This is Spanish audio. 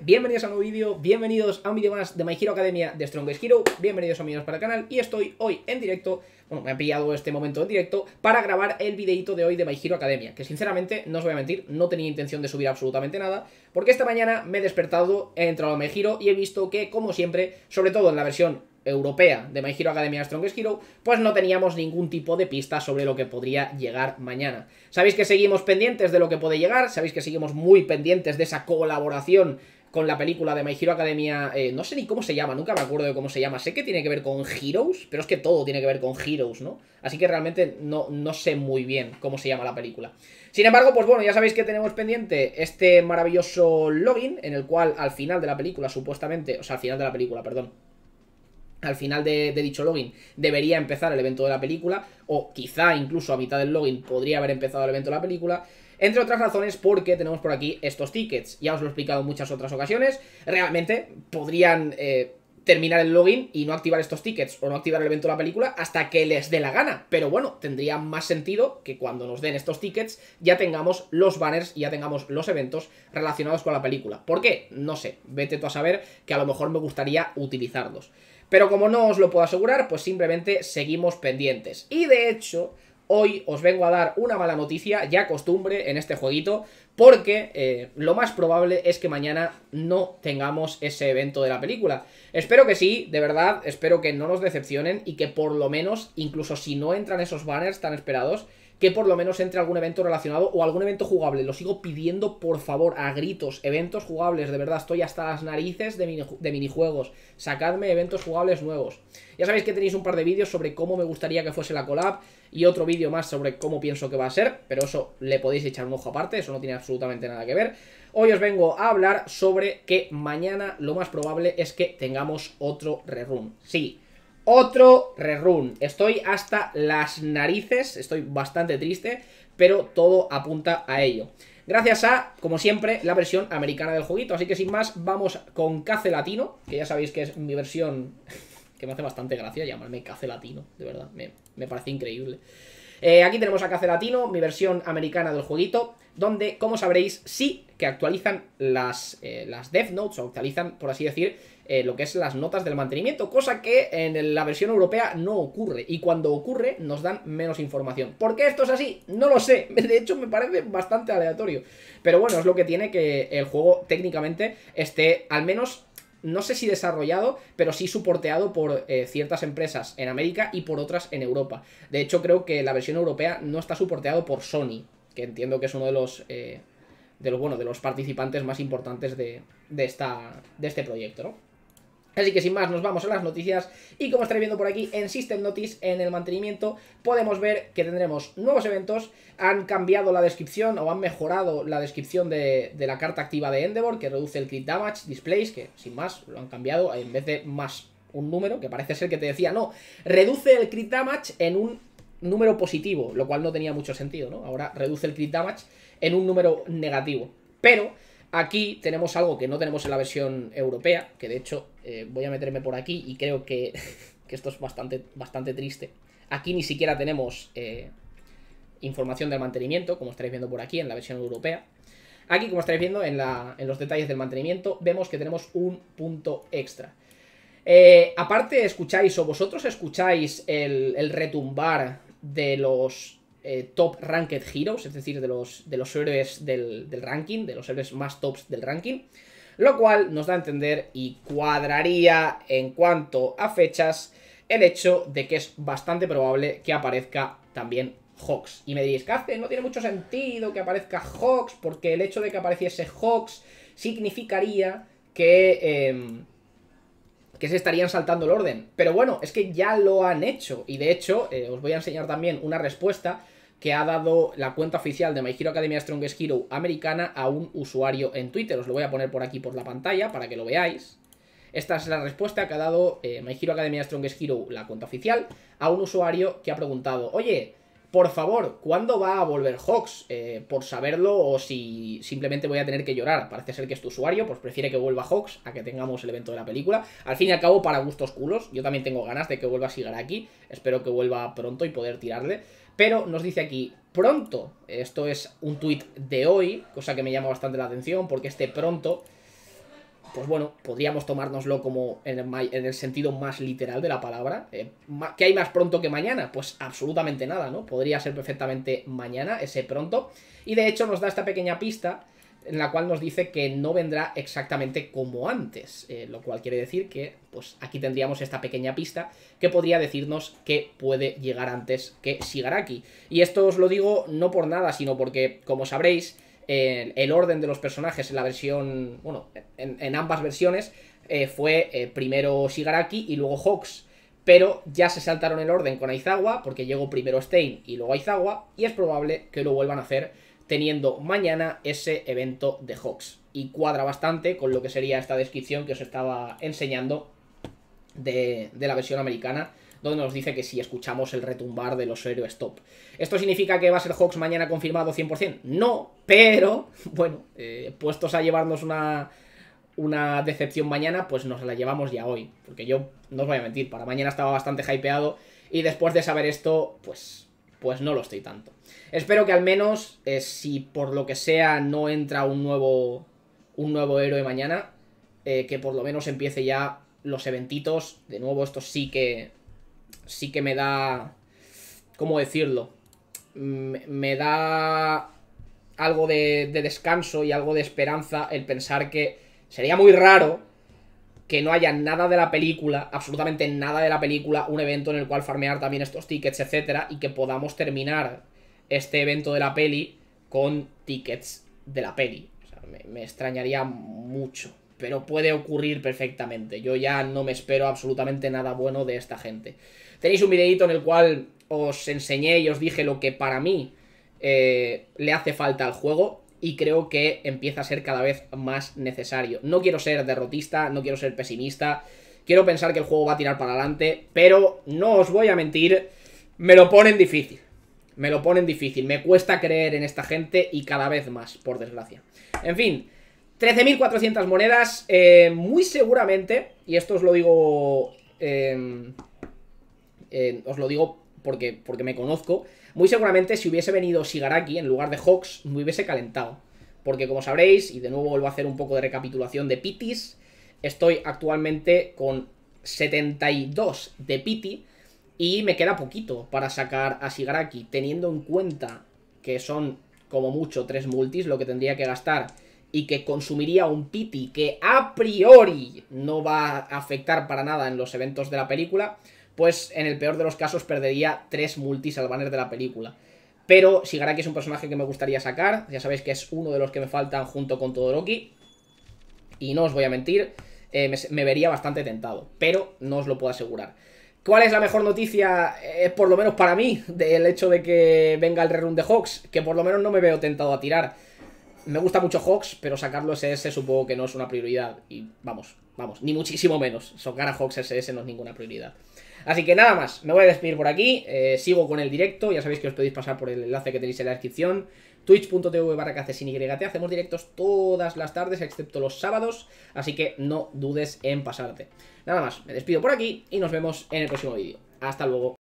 bienvenidos a un nuevo vídeo, bienvenidos a un vídeo más de My Hero Academia de Strongest Hero, bienvenidos amigos para el canal y estoy hoy en directo, bueno me ha pillado este momento en directo, para grabar el videito de hoy de My Hero Academia, que sinceramente, no os voy a mentir, no tenía intención de subir absolutamente nada, porque esta mañana me he despertado, he entrado a My Hero y he visto que, como siempre, sobre todo en la versión europea de My Hero Academia Strongest Hero, pues no teníamos ningún tipo de pista sobre lo que podría llegar mañana. Sabéis que seguimos pendientes de lo que puede llegar, sabéis que seguimos muy pendientes de esa colaboración con la película de My Hero Academia, eh, no sé ni cómo se llama, nunca me acuerdo de cómo se llama, sé que tiene que ver con Heroes, pero es que todo tiene que ver con Heroes, ¿no? Así que realmente no, no sé muy bien cómo se llama la película. Sin embargo, pues bueno, ya sabéis que tenemos pendiente este maravilloso login, en el cual al final de la película, supuestamente, o sea, al final de la película, perdón, al final de, dicho login debería empezar el evento de la película, o quizá incluso a mitad del login podría haber empezado el evento de la película, entre otras razones porque tenemos por aquí estos tickets, ya os lo he explicado en muchas otras ocasiones, realmente podrían eh, terminar el login y no activar estos tickets o no activar el evento de la película hasta que les dé la gana, pero bueno, tendría más sentido que cuando nos den estos tickets ya tengamos los banners y ya tengamos los eventos relacionados con la película. ¿Por qué? No sé, vete tú a saber que a lo mejor me gustaría utilizarlos. Pero como no os lo puedo asegurar, pues simplemente seguimos pendientes. Y de hecho, hoy os vengo a dar una mala noticia, ya costumbre en este jueguito, porque eh, lo más probable es que mañana no tengamos ese evento de la película. Espero que sí, de verdad, espero que no nos decepcionen y que por lo menos, incluso si no entran esos banners tan esperados, que por lo menos entre algún evento relacionado o algún evento jugable. Lo sigo pidiendo, por favor, a gritos. Eventos jugables, de verdad, estoy hasta las narices de, mini, minijuegos. Sacadme eventos jugables nuevos. Ya sabéis que tenéis un par de vídeos sobre cómo me gustaría que fuese la collab y otro vídeo más sobre cómo pienso que va a ser, pero eso le podéis echar un ojo aparte, eso no tiene absolutamente nada que ver. Hoy os vengo a hablar sobre que mañana lo más probable es que tengamos otro rerun. Sí, otro rerun. Estoy hasta las narices, estoy bastante triste, pero todo apunta a ello. Gracias a, como siempre, la versión americana del jueguito. Así que sin más, vamos con Cace Latino, que ya sabéis que es mi versión que me hace bastante gracia llamarme Cace Latino, de verdad, me, me parece increíble. Eh, aquí tenemos a Cace Latino, mi versión americana del jueguito, donde, como sabréis, sí que actualizan las, eh, las Death Notes, o actualizan, por así decir, eh, lo que es las notas del mantenimiento, cosa que en la versión europea no ocurre, y cuando ocurre nos dan menos información. ¿Por qué esto es así? No lo sé, de hecho me parece bastante aleatorio, pero bueno, es lo que tiene que el juego técnicamente esté al menos no sé si desarrollado, pero sí soporteado por eh, ciertas empresas en América y por otras en Europa. De hecho, creo que la versión europea no está soporteado por Sony, que entiendo que es uno de los... Eh, de los, bueno, de los participantes más importantes de, de, esta, de este proyecto, ¿no? Así que sin más, nos vamos a las noticias y como estaréis viendo por aquí en System Notice, en el mantenimiento, podemos ver que tendremos nuevos eventos, han cambiado la descripción o han mejorado la descripción de, la carta activa de Endeavor, que reduce el crit damage, displays, que sin más lo han cambiado, en vez de más un número, que parece ser que te decía, no, reduce el crit damage en un número positivo, lo cual no tenía mucho sentido, ¿no? Ahora reduce el crit damage en un número negativo, pero... Aquí tenemos algo que no tenemos en la versión europea, que de hecho eh, voy a meterme por aquí y creo que, esto es bastante, bastante triste. Aquí ni siquiera tenemos eh, información del mantenimiento, como estaréis viendo por aquí en la versión europea. Aquí, como estáis viendo en, los detalles del mantenimiento, vemos que tenemos un punto extra. Eh, aparte escucháis o vosotros escucháis el retumbar de los eh, top ranked heroes, es decir, de los, de los héroes del, del, ranking, de los héroes más tops del ranking, lo cual nos da a entender y cuadraría en cuanto a fechas el hecho de que es bastante probable que aparezca también Hawks. Y me diréis, hace, no tiene mucho sentido que aparezca Hawks, porque el hecho de que apareciese Hawks significaría que... Em, que se estarían saltando el orden. Pero bueno, es que ya lo han hecho. Y de hecho, eh, os voy a enseñar también una respuesta que ha dado la cuenta oficial de My Hero Academia Strongest Hero americana a un usuario en Twitter. Os lo voy a poner por aquí por la pantalla para que lo veáis. Esta es la respuesta que ha dado eh, My Hero Academia Strongest Hero, la cuenta oficial, a un usuario que ha preguntado, oye, por favor, ¿cuándo va a volver Hawks? Eh, por saberlo o si simplemente voy a tener que llorar. Parece ser que es tu usuario pues prefiere que vuelva Hawks a que tengamos el evento de la película. Al fin y al cabo, para gustos culos. Yo también tengo ganas de que vuelva a aquí, Espero que vuelva pronto y poder tirarle. Pero nos dice aquí, pronto. Esto es un tuit de hoy, cosa que me llama bastante la atención porque este pronto pues bueno, podríamos tomárnoslo como en el, sentido más literal de la palabra. Eh, ¿Qué hay más pronto que mañana? Pues absolutamente nada, ¿no? Podría ser perfectamente mañana, ese pronto. Y de hecho nos da esta pequeña pista en la cual nos dice que no vendrá exactamente como antes, eh, lo cual quiere decir que pues aquí tendríamos esta pequeña pista que podría decirnos que puede llegar antes que Shigaraki. Y esto os lo digo no por nada, sino porque, como sabréis, el orden de los personajes en la versión, bueno, en, ambas versiones, eh, fue eh, primero Shigaraki y luego Hawks. Pero ya se saltaron el orden con Aizawa, porque llegó primero Stein y luego Aizawa, y es probable que lo vuelvan a hacer teniendo mañana ese evento de Hawks. Y cuadra bastante con lo que sería esta descripción que os estaba enseñando de la versión americana donde nos dice que si escuchamos el retumbar de los héroes top. ¿Esto significa que va a ser Hawks mañana confirmado 100%? No, pero, bueno, eh, puestos a llevarnos una, una decepción mañana, pues nos la llevamos ya hoy. Porque yo, no os voy a mentir, para mañana estaba bastante hypeado y después de saber esto, pues, pues no lo estoy tanto. Espero que al menos, eh, si por lo que sea no entra un nuevo, un nuevo héroe mañana, eh, que por lo menos empiece ya los eventitos. De nuevo, esto sí que sí que me da... ¿Cómo decirlo? Me da algo de, descanso y algo de esperanza el pensar que sería muy raro que no haya nada de la película, absolutamente nada de la película, un evento en el cual farmear también estos tickets, etcétera, y que podamos terminar este evento de la peli con tickets de la peli. O sea, me extrañaría mucho pero puede ocurrir perfectamente. Yo ya no me espero absolutamente nada bueno de esta gente. Tenéis un videito en el cual os enseñé y os dije lo que para mí eh, le hace falta al juego y creo que empieza a ser cada vez más necesario. No quiero ser derrotista, no quiero ser pesimista, quiero pensar que el juego va a tirar para adelante, pero no os voy a mentir, me lo ponen difícil. Me lo ponen difícil, me cuesta creer en esta gente y cada vez más, por desgracia. En fin, 13.400 monedas, eh, muy seguramente, y esto os lo digo, em, em, os lo digo porque, porque me conozco, muy seguramente si hubiese venido Shigaraki en lugar de Hawks, me hubiese calentado. Porque como sabréis, y de nuevo vuelvo a hacer un poco de recapitulación de Pitis, estoy actualmente con 72 de Piti y me queda poquito para sacar a Shigaraki, teniendo en cuenta que son como mucho tres multis, lo que tendría que gastar y que consumiría un piti que a priori no va a afectar para nada en los eventos de la película, pues en el peor de los casos perdería tres multis al banner de la película. Pero Sigaraki es un personaje que me gustaría sacar, ya sabéis que es uno de los que me faltan junto con Todoroki, y no os voy a mentir, eh, me, vería bastante tentado, pero no os lo puedo asegurar. ¿Cuál es la mejor noticia, eh, por lo menos para mí, del hecho de que venga el rerun de Hawks? Que por lo menos no me veo tentado a tirar me gusta mucho Hawks, pero sacarlo SS supongo que no es una prioridad. Y vamos, vamos, ni muchísimo menos. Sacar a Hawks SS no es ninguna prioridad. Así que nada más, me voy a despedir por aquí. Eh, sigo con el directo, ya sabéis que os podéis pasar por el enlace que tenéis en la descripción. Twitch.tv barra Y. Hacemos directos todas las tardes, excepto los sábados. Así que no dudes en pasarte. Nada más, me despido por aquí y nos vemos en el próximo vídeo. Hasta luego.